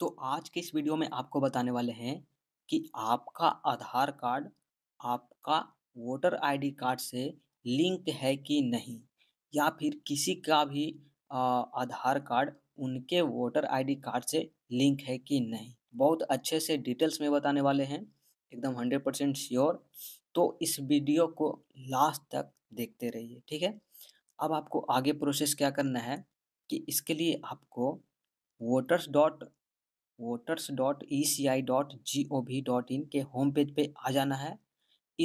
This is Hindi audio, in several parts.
तो आज के इस वीडियो में आपको बताने वाले हैं कि आपका आधार कार्ड आपका वोटर आईडी कार्ड से लिंक है कि नहीं या फिर किसी का भी आधार कार्ड उनके वोटर आईडी कार्ड से लिंक है कि नहीं बहुत अच्छे से डिटेल्स में बताने वाले हैं एकदम हंड्रेड परसेंट श्योर तो इस वीडियो को लास्ट तक देखते रहिए ठीक है अब आपको आगे प्रोसेस क्या करना है कि इसके लिए आपको voters dot voters dot E C I dot G O V dot in के होम पेज पे आ जाना है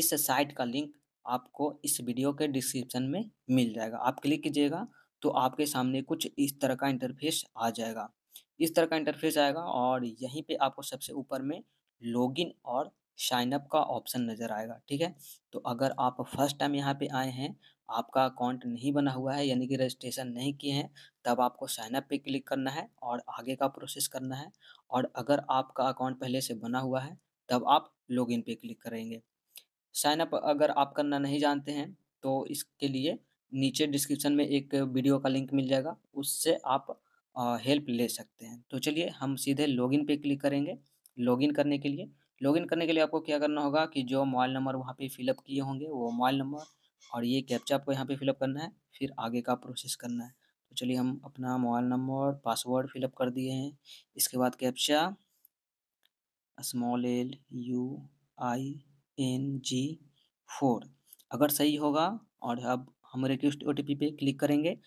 इस साइट का लिंक आपको इस वीडियो के डिस्क्रिप्शन में मिल जाएगा आप क्लिक कीजिएगा तो आपके सामने कुछ इस तरह का इंटरफेस आ जाएगा इस तरह का इंटरफेस आएगा और यहीं पे आपको सबसे ऊपर में लॉगिन और शाइन अप का ऑप्शन नज़र आएगा ठीक है तो अगर आप फर्स्ट टाइम यहाँ पे आए हैं आपका अकाउंट नहीं बना हुआ है यानी कि रजिस्ट्रेशन नहीं किए हैं तब आपको साइन अप पे क्लिक करना है और आगे का प्रोसेस करना है और अगर आपका अकाउंट पहले से बना हुआ है तब आप लॉगिन पे क्लिक करेंगे साइन अप अगर आप करना नहीं जानते हैं तो इसके लिए नीचे डिस्क्रिप्शन में एक वीडियो का लिंक मिल जाएगा उससे आप हेल्प ले सकते हैं तो चलिए हम सीधे लॉगिन पे क्लिक करेंगे लॉगिन करने के लिए लॉगिन करने के लिए आपको क्या करना होगा कि जो मोबाइल नंबर वहाँ पे फिलअप किए होंगे वो मोबाइल नंबर और ये कैप्चा आपको यहाँ पे फिलअप करना है फिर आगे का प्रोसेस करना है तो चलिए हम अपना मोबाइल नंबर पासवर्ड फिलअप कर दिए हैं इसके बाद captcha small L U I N G four अगर सही होगा और अब हम रिक्वेस्ट ओ टी पे क्लिक करेंगे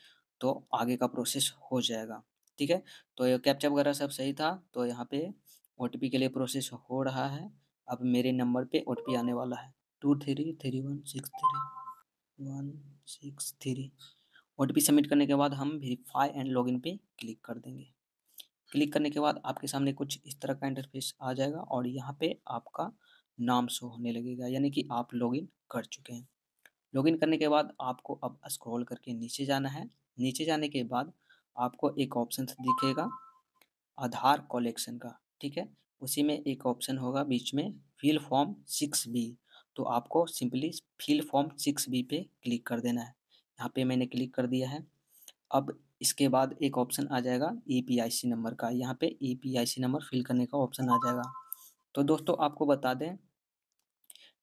तो आगे का प्रोसेस हो जाएगा ठीक है तो ये कैप्चा वगैरह सब सही था तो यहाँ पे ओ के लिए प्रोसेस हो रहा है अब मेरे नंबर पे ओ आने वाला है two three three one six three one six three O submit करने के बाद हम वेरीफाई एंड लॉगिन पे क्लिक कर देंगे क्लिक करने के बाद आपके सामने कुछ इस तरह का इंटरफेस आ जाएगा और यहाँ पे आपका नाम शो होने लगेगा यानी कि आप लॉगिन कर चुके हैं लॉगिन करने के बाद आपको अब स्क्रॉल करके नीचे जाना है नीचे जाने के बाद आपको एक ऑप्शन दिखेगा आधार कलेक्शन का ठीक है उसी में एक ऑप्शन होगा बीच में फील फॉर्म सिक्स बी तो आपको simply fill form six B पे क्लिक कर देना है यहाँ पे मैंने क्लिक कर दिया है अब इसके बाद एक ऑप्शन आ जाएगा सी नंबर का यहाँ पे सी नंबर फिल करने का ऑप्शन आ जाएगा तो दोस्तों आपको बता दें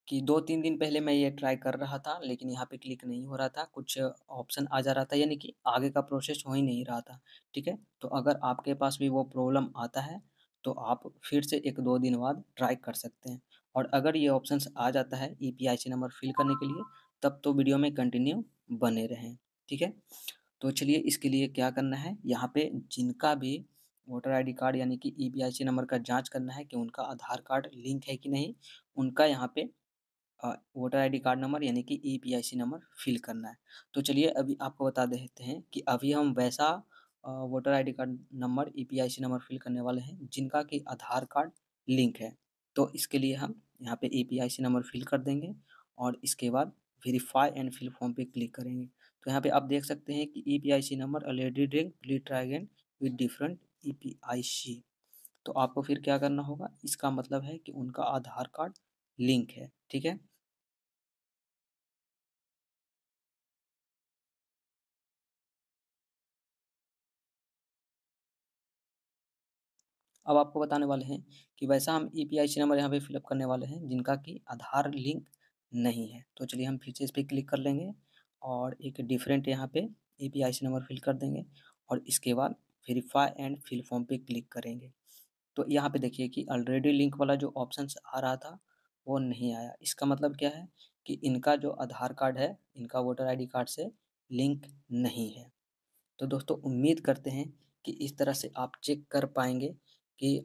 कि दो तीन दिन पहले मैं ये ट्राई कर रहा था लेकिन यहाँ पे क्लिक नहीं हो रहा था कुछ ऑप्शन आ जा रहा था यानी कि आगे का प्रोसेस हो ही नहीं रहा था ठीक है तो अगर आपके पास भी वो प्रॉब्लम आता है तो आप फिर से एक दो दिन बाद ट्राई कर सकते हैं और अगर ये ऑप्शन आ जाता है E P I C number fill करने के लिए तब तो वीडियो में कंटिन्यू बने रहें ठीक है तो चलिए इसके लिए क्या करना है यहाँ पे जिनका भी वोटर आईडी कार्ड यानी कि E P I C number का जांच करना है कि उनका आधार कार्ड लिंक है कि नहीं उनका यहाँ पे वोटर आईडी कार्ड नंबर यानी कि E P I C number fill करना है तो चलिए अभी आपको बता देते हैं कि अभी हम वैसा voter ID card number EPIC e number fill करने वाले हैं जिनका कि आधार कार्ड लिंक है तो इसके लिए हम यहाँ पे ईपीआईसी e नंबर फिल कर देंगे और इसके बाद वेरीफाई एंड फिल फॉर्म पे क्लिक करेंगे तो यहाँ पे आप देख सकते हैं कि EPIC e number already drink please try again with different EPIC तो आपको फिर क्या करना होगा इसका मतलब है कि उनका आधार कार्ड लिंक है ठीक है अब आपको बताने वाले हैं कि वैसा हम ई पी आई सी नंबर यहाँ पर फिलअप करने वाले हैं जिनका कि आधार लिंक नहीं है तो चलिए हम फिर से इस पर क्लिक कर लेंगे और एक डिफरेंट यहाँ पे E P I C number fill कर देंगे और इसके बाद वेरीफाई एंड फिल फॉर्म पे क्लिक करेंगे तो यहाँ पे देखिए कि ऑलरेडी लिंक वाला जो ऑप्शन आ रहा था वो नहीं आया इसका मतलब क्या है कि इनका जो आधार कार्ड है इनका वोटर आईडी कार्ड से लिंक नहीं है तो दोस्तों उम्मीद करते हैं कि इस तरह से आप चेक कर पाएंगे कि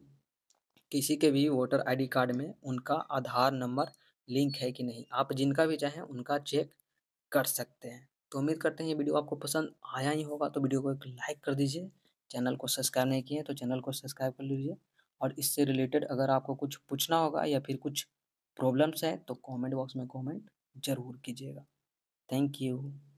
किसी के भी वोटर आई डी कार्ड में उनका आधार नंबर लिंक है कि नहीं आप जिनका भी चाहें उनका चेक कर सकते हैं तो उम्मीद करते हैं ये वीडियो आपको पसंद आया ही होगा तो वीडियो को एक लाइक कर दीजिए चैनल को सब्सक्राइब नहीं किए तो चैनल को सब्सक्राइब कर लीजिए और इससे रिलेटेड अगर आपको कुछ पूछना होगा या फिर कुछ प्रॉब्लम्स हैं तो कमेंट बॉक्स में कमेंट ज़रूर कीजिएगा थैंक यू